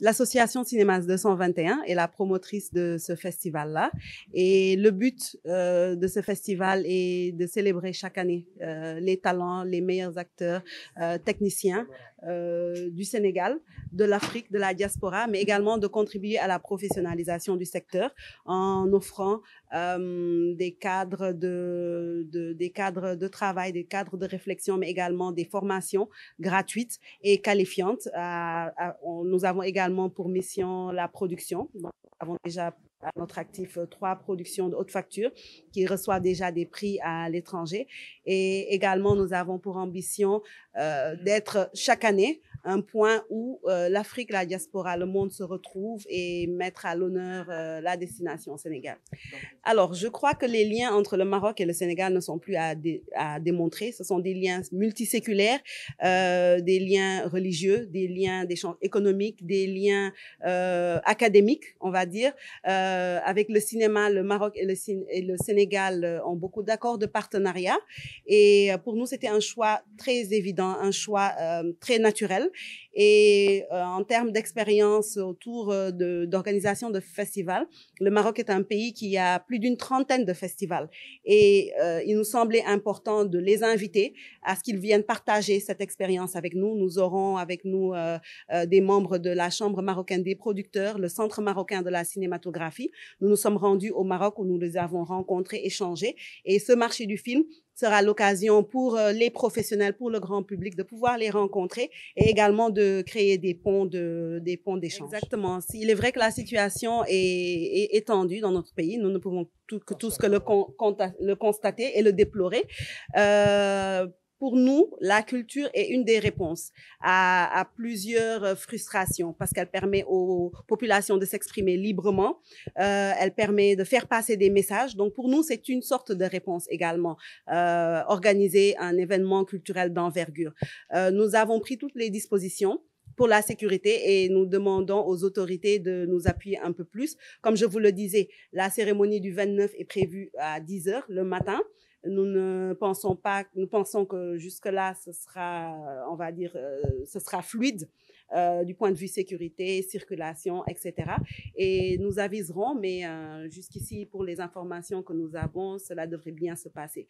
l'association Cinémas 221 est la promotrice de ce festival-là. Et le but euh, de ce festival est de célébrer chaque année euh, les talents, les meilleurs acteurs, euh, techniciens euh, du Sénégal, de l'Afrique, de la diaspora, mais également de contribuer à la professionnalisation du secteur en offrant euh, des cadres de, des cadres de travail, des cadres de réflexion, mais également des formations gratuites et qualifiantes. nous avons également pour mission la production. nous avons déjà notre actif 3, euh, productions de haute facture qui reçoit déjà des prix à l'étranger. Et également, nous avons pour ambition euh, d'être chaque année un point où euh, l'Afrique, la diaspora, le monde se retrouvent et mettre à l'honneur euh, la destination au Sénégal. Alors, je crois que les liens entre le Maroc et le Sénégal ne sont plus à, à démontrer. Ce sont des liens multiséculaires, euh, des liens religieux, des liens d'échanges économiques, des liens euh, académiques, on va dire. avec le cinéma, le Maroc et le, et le Sénégal ont beaucoup d'accords de partenariat. Et pour nous, c'était un choix très évident, un choix très naturel et euh, en termes d'expérience autour euh, d'organisation de, festivals, le Maroc est un pays qui a plus d'une trentaine de festivals. Et euh, il nous semblait important de les inviter à ce qu'ils viennent partager cette expérience avec nous. Nous aurons avec nous des membres de la Chambre marocaine des producteurs, le Centre marocain de la cinématographie. Nous nous sommes rendus au Maroc où nous les avons rencontrés, échangés. Et ce marché du film sera l'occasion pour euh, les professionnels, pour le grand public de pouvoir les rencontrer et également de créer des ponts de des ponts d'échange. Exactement. Il est vrai que la situation est, étendue dans notre pays. Nous ne pouvons tout, que, tout ce que le, le constater et le déplorer. Euh, pour nous, la culture est une des réponses à, à plusieurs euh, frustrations parce qu'elle permet aux populations de s'exprimer librement, euh, elle permet de faire passer des messages. Donc pour nous, c'est une sorte de réponse également, euh, organiser un événement culturel d'envergure. Euh, nous avons pris toutes les dispositions pour la sécurité et nous demandons aux autorités de nous appuyer un peu plus. Comme je vous le disais, la cérémonie du 29 est prévue à 10 heures le matin. Nous ne pensons pas, nous pensons que jusque-là, ce sera, on va dire, euh, ce sera fluide euh, du point de vue sécurité, circulation, etc. Et nous aviserons, mais euh, jusqu'ici, pour les informations que nous avons, cela devrait bien se passer.